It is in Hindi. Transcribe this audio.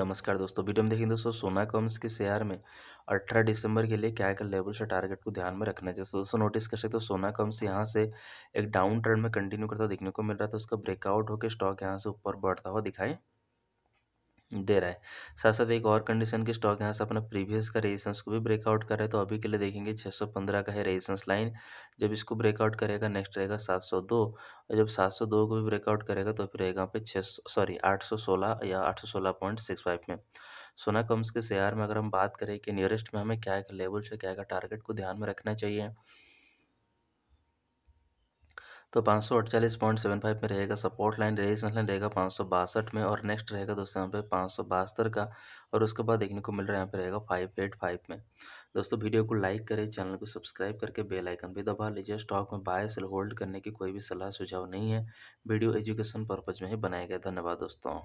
नमस्कार दोस्तों वीडियो में देखेंगे दोस्तों सोना कॉम्स के शेयर में 18 दिसंबर के लिए क्या क्या लेवल से टारगेट को ध्यान में रखना चाहिए दोस्तों नोटिस कर सकते हो सोना कॉम्स यहाँ से एक डाउन ट्रेंड में कंटिन्यू करता देखने को मिल रहा था तो उसका ब्रेकआउट होकर स्टॉक यहाँ से ऊपर बढ़ता हुआ दिखाई दे रहा है साथ साथ एक और कंडीशन की स्टॉक यहाँ से अपना प्रीवियस का रेजिस्टेंस को भी ब्रेकआउट कर रहा है तो अभी के लिए देखेंगे 615 का है रेजिस्टेंस लाइन जब इसको ब्रेकआउट करेगा नेक्स्ट रहेगा 702 और जब 702 को भी ब्रेकआउट करेगा तो फिर रहेगा पे छः सॉरी 816 या 816.65 में सोना कम्स के शेयर में अगर हम बात करें कि नियरेस्ट में हमें क्या एक लेवल से क्या का टारगेट को ध्यान में रखना चाहिए तो पाँच सौ पॉइंट सेवन फाइव में रहेगा सपोर्ट लाइन रेजिस्टेंस लाइन रहेगा पाँच सौ बासठ में और नेक्स्ट रहेगा दोस्तों यहाँ पे पाँच सौ का और उसके बाद देखने को मिल रहा है यहाँ पे रहेगा फाइव एट फाइव में दोस्तों वीडियो को लाइक करें चैनल को सब्सक्राइब करके बेल आइकन भी दबा लीजिए स्टॉक में बाय सेल होल्ड करने की कोई भी सलाह सुझाव नहीं है वीडियो एजुकेशन पर्पज़ में ही बनाया गया धन्यवाद दोस्तों